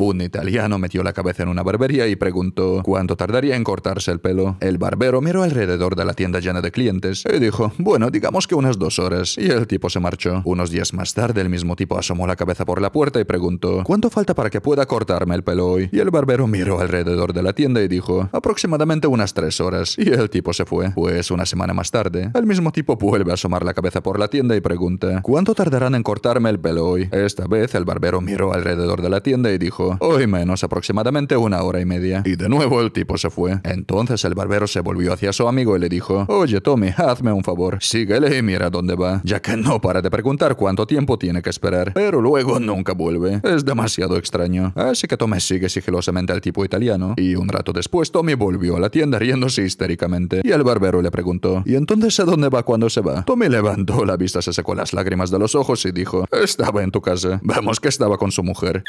Un italiano metió la cabeza en una barbería y preguntó cuánto tardaría en cortarse el pelo. El barbero miró alrededor de la tienda llena de clientes y dijo, bueno, digamos que unas dos horas. Y el tipo se marchó. Unos días más tarde, el mismo tipo asomó la cabeza por la puerta y preguntó, ¿cuánto falta para que pueda cortarme el pelo hoy? Y el barbero miró alrededor de la tienda y dijo, aproximadamente unas tres horas. Y el tipo se fue. Pues una semana más tarde, el mismo tipo vuelve a asomar la cabeza por la tienda y pregunta, ¿cuánto tardarán en cortarme el pelo hoy? Esta vez el barbero miró alrededor de la tienda y dijo, hoy menos, aproximadamente una hora y media. Y de nuevo el tipo se fue. Entonces el barbero se volvió hacia su amigo y le dijo, oye Tommy, hazme un favor, síguele y mira dónde va, ya que no para de preguntar cuánto tiempo tiene que esperar, pero luego nunca vuelve. Es demasiado extraño. Así que Tommy sigue sigilosamente al tipo italiano, y un rato después Tommy volvió a la tienda riéndose histéricamente, y el barbero le preguntó, ¿y entonces a dónde va cuando se va? Tommy levantó la vista, se secó las lágrimas de los ojos y dijo, estaba en tu casa. Vamos que estaba con su mujer.